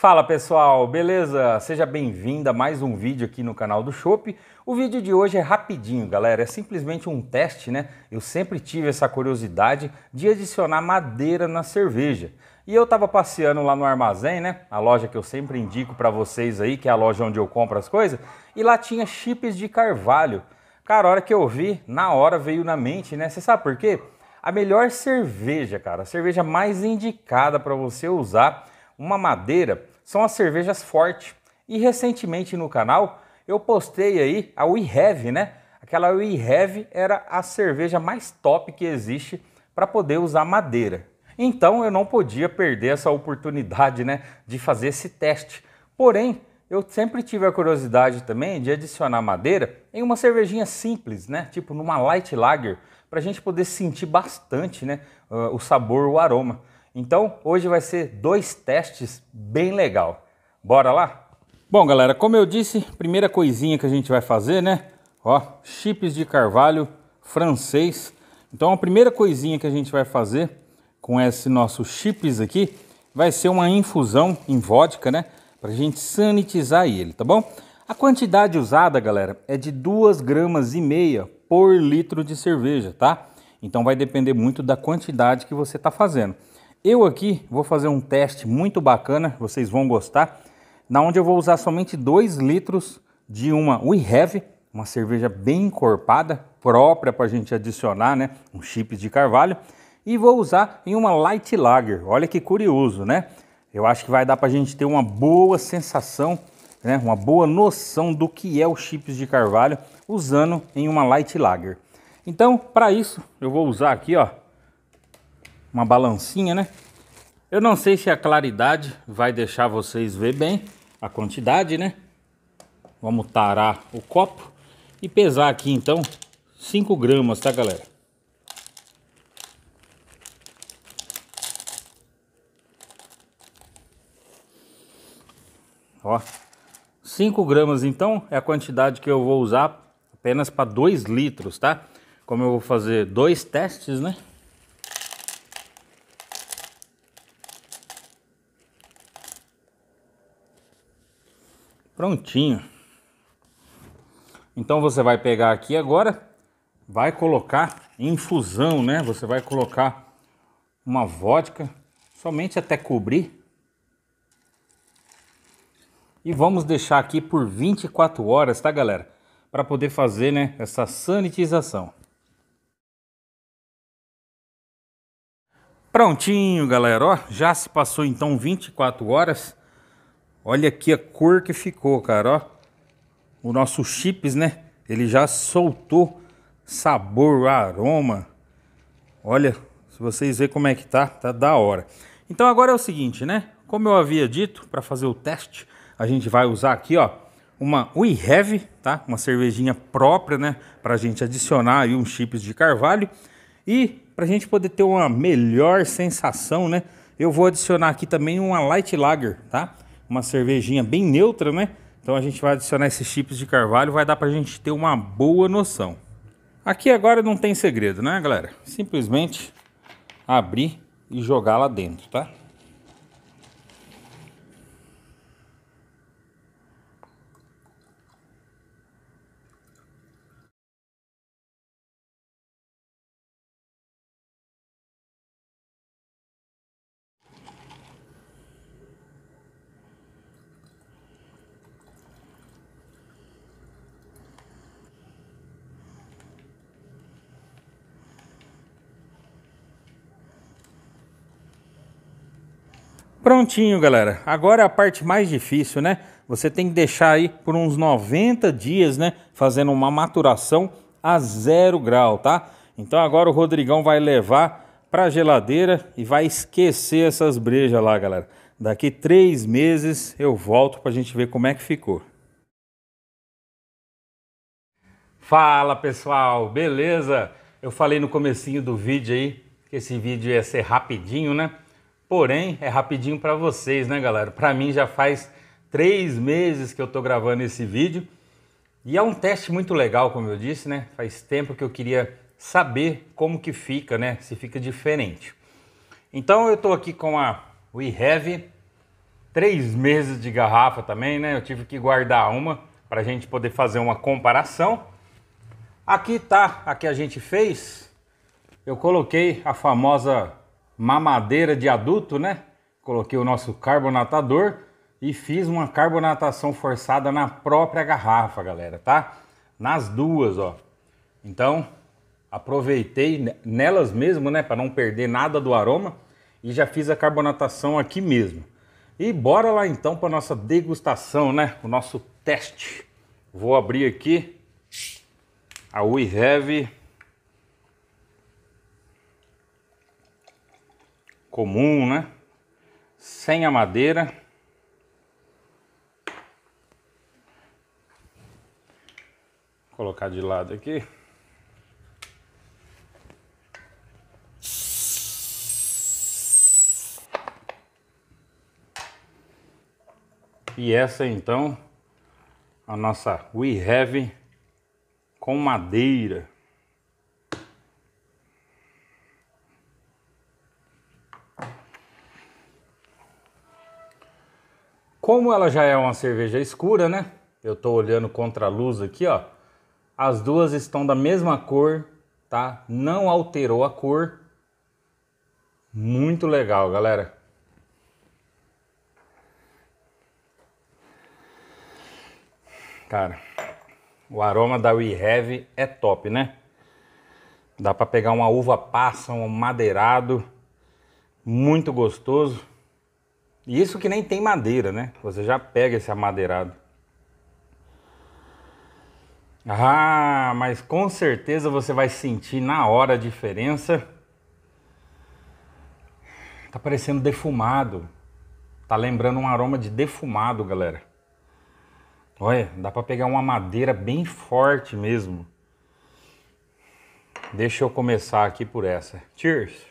Fala pessoal, beleza? Seja bem vindo a mais um vídeo aqui no canal do Shop. O vídeo de hoje é rapidinho, galera, é simplesmente um teste, né? Eu sempre tive essa curiosidade de adicionar madeira na cerveja. E eu tava passeando lá no armazém, né? A loja que eu sempre indico para vocês aí, que é a loja onde eu compro as coisas, e lá tinha chips de carvalho. Cara, a hora que eu vi, na hora veio na mente, né? Você sabe por quê? A melhor cerveja, cara, a cerveja mais indicada para você usar uma madeira são as cervejas forte. E recentemente no canal eu postei aí a We Have, né? Aquela We Have era a cerveja mais top que existe para poder usar madeira. Então eu não podia perder essa oportunidade, né, de fazer esse teste. Porém, eu sempre tive a curiosidade também de adicionar madeira em uma cervejinha simples, né? Tipo numa light lager, para a gente poder sentir bastante, né? Ah, o sabor, o aroma. Então, hoje vai ser dois testes bem legal. Bora lá? Bom, galera, como eu disse, primeira coisinha que a gente vai fazer, né? Ó, chips de carvalho francês. Então, a primeira coisinha que a gente vai fazer com esse nosso chips aqui vai ser uma infusão em vodka, né? Pra gente sanitizar ele, tá bom? A quantidade usada, galera, é de 2 gramas e meia por litro de cerveja, tá? Então vai depender muito da quantidade que você tá fazendo. Eu aqui vou fazer um teste muito bacana, vocês vão gostar, na onde eu vou usar somente 2 litros de uma We Have, uma cerveja bem encorpada, própria para a gente adicionar, né, um chips de carvalho, e vou usar em uma Light Lager. Olha que curioso, né? Eu acho que vai dar para a gente ter uma boa sensação, né, uma boa noção do que é o chips de carvalho usando em uma Light Lager. Então, para isso, eu vou usar aqui, ó, uma balancinha, né? Eu não sei se a claridade vai deixar vocês ver bem a quantidade, né? Vamos tarar o copo e pesar aqui então 5 gramas, tá galera? Ó, 5 gramas então é a quantidade que eu vou usar apenas para 2 litros, tá? Como eu vou fazer dois testes, né? Prontinho. Então você vai pegar aqui agora, vai colocar infusão, né? Você vai colocar uma vodka somente até cobrir. E vamos deixar aqui por 24 horas, tá, galera? Para poder fazer, né, essa sanitização. Prontinho, galera, ó, já se passou então 24 horas. Olha aqui a cor que ficou, cara, ó. O nosso chips, né? Ele já soltou sabor, aroma. Olha, se vocês verem como é que tá, tá da hora. Então agora é o seguinte, né? Como eu havia dito, para fazer o teste, a gente vai usar aqui, ó, uma We Have, tá? Uma cervejinha própria, né? Pra gente adicionar aí uns chips de carvalho. E pra gente poder ter uma melhor sensação, né? Eu vou adicionar aqui também uma Light Lager, tá? uma cervejinha bem neutra, né? Então a gente vai adicionar esses chips de carvalho, vai dar para a gente ter uma boa noção. Aqui agora não tem segredo, né, galera? Simplesmente abrir e jogar lá dentro, tá? Prontinho, galera. Agora é a parte mais difícil, né? Você tem que deixar aí por uns 90 dias, né? Fazendo uma maturação a zero grau, tá? Então agora o Rodrigão vai levar para geladeira e vai esquecer essas brejas lá, galera. Daqui três meses eu volto para a gente ver como é que ficou. Fala pessoal, beleza? Eu falei no comecinho do vídeo aí que esse vídeo ia ser rapidinho, né? Porém, é rapidinho para vocês, né, galera? Para mim já faz três meses que eu estou gravando esse vídeo e é um teste muito legal, como eu disse, né? Faz tempo que eu queria saber como que fica, né? Se fica diferente. Então eu estou aqui com a We Have, três meses de garrafa também, né? Eu tive que guardar uma para a gente poder fazer uma comparação. Aqui tá, aqui a gente fez. Eu coloquei a famosa mamadeira de adulto, né? Coloquei o nosso carbonatador e fiz uma carbonatação forçada na própria garrafa, galera, tá? Nas duas, ó. Então, aproveitei nelas mesmo, né, para não perder nada do aroma e já fiz a carbonatação aqui mesmo. E bora lá então para nossa degustação, né? O nosso teste. Vou abrir aqui a We Have comum, né? Sem a madeira. Vou colocar de lado aqui. E essa então a nossa We Have com madeira. Como ela já é uma cerveja escura, né? Eu tô olhando contra a luz aqui, ó. As duas estão da mesma cor, tá? Não alterou a cor. Muito legal, galera. Cara, o aroma da We Have é top, né? Dá para pegar uma uva passa, um madeirado, muito gostoso. E isso que nem tem madeira, né? Você já pega esse amadeirado. Ah, mas com certeza você vai sentir na hora a diferença. Tá parecendo defumado. Tá lembrando um aroma de defumado, galera. Olha, dá para pegar uma madeira bem forte mesmo. Deixa eu começar aqui por essa. Cheers!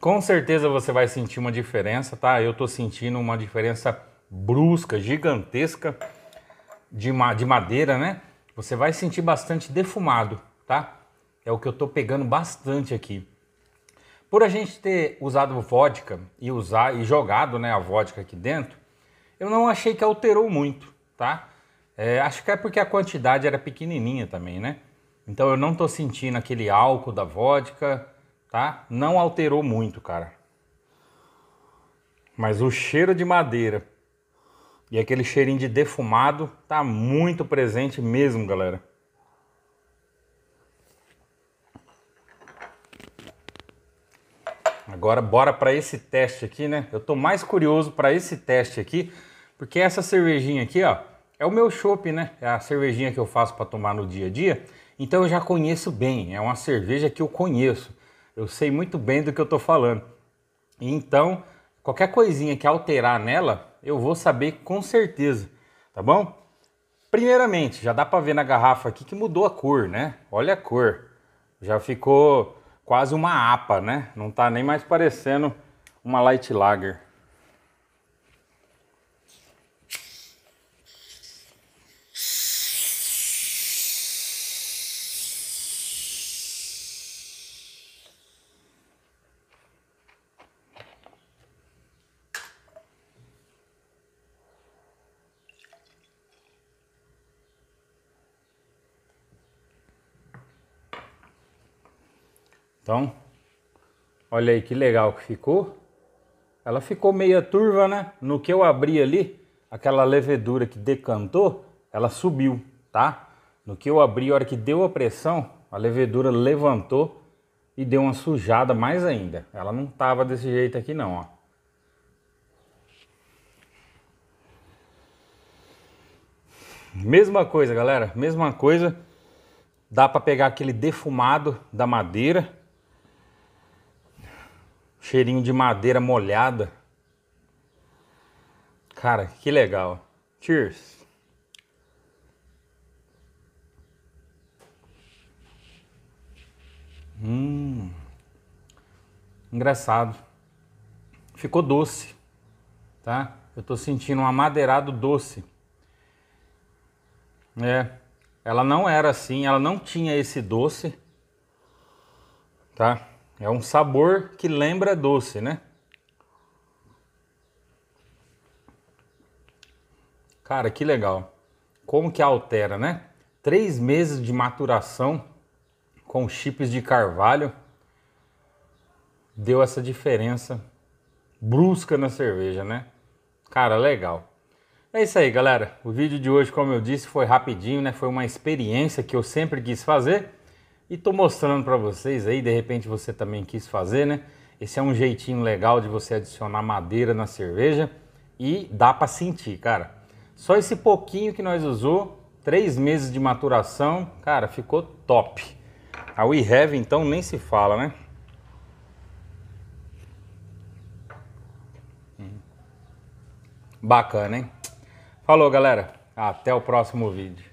Com certeza você vai sentir uma diferença, tá? Eu tô sentindo uma diferença brusca, gigantesca de, ma de madeira, né? Você vai sentir bastante defumado, tá? É o que eu tô pegando bastante aqui. Por a gente ter usado vodka e usar e jogado, né, a vodka aqui dentro, eu não achei que alterou muito, tá? É, acho que é porque a quantidade era pequenininha também, né? Então eu não tô sentindo aquele álcool da vodka, tá? Não alterou muito, cara. Mas o cheiro de madeira e aquele cheirinho de defumado tá muito presente mesmo, galera. Agora bora para esse teste aqui, né? Eu tô mais curioso para esse teste aqui, porque essa cervejinha aqui, ó, é o meu chopp, né? É a cervejinha que eu faço para tomar no dia a dia. Então eu já conheço bem, é uma cerveja que eu conheço. Eu sei muito bem do que eu estou falando. então, qualquer coisinha que alterar nela, eu vou saber com certeza, tá bom? Primeiramente, já dá para ver na garrafa aqui que mudou a cor, né? Olha a cor. Já ficou quase uma apa, né? Não está nem mais parecendo uma light lager. Então, olha aí que legal que ficou. Ela ficou meia turva, né? No que eu abri ali, aquela levedura que decantou, ela subiu, tá? No que eu abri, a hora que deu a pressão, a levedura levantou e deu uma sujada mais ainda. Ela não tava desse jeito aqui não, ó. Mesma coisa, galera, mesma coisa. Dá para pegar aquele defumado da madeira Cheirinho de madeira molhada. Cara, que legal. Cheers. Hum. Engraçado. Ficou doce, tá? Eu tô sentindo um amadeirado doce. É. Ela não era assim, ela não tinha esse doce, tá? É um sabor que lembra doce, né? Cara, que legal. Como que altera, né? Três meses de maturação com chips de carvalho deu essa diferença brusca na cerveja, né? Cara, legal. É isso aí, galera. O vídeo de hoje, como eu disse, foi rapidinho, né? Foi uma experiência que eu sempre quis fazer. E tô mostrando para vocês aí, de repente você também quis fazer, né? Esse é um jeitinho legal de você adicionar madeira na cerveja e dá para sentir, cara. Só esse pouquinho que nós usou, três meses de maturação, cara, ficou top. A We Have então nem se fala, né? Hum. Bacana, hein? Falou, galera. Até o próximo vídeo.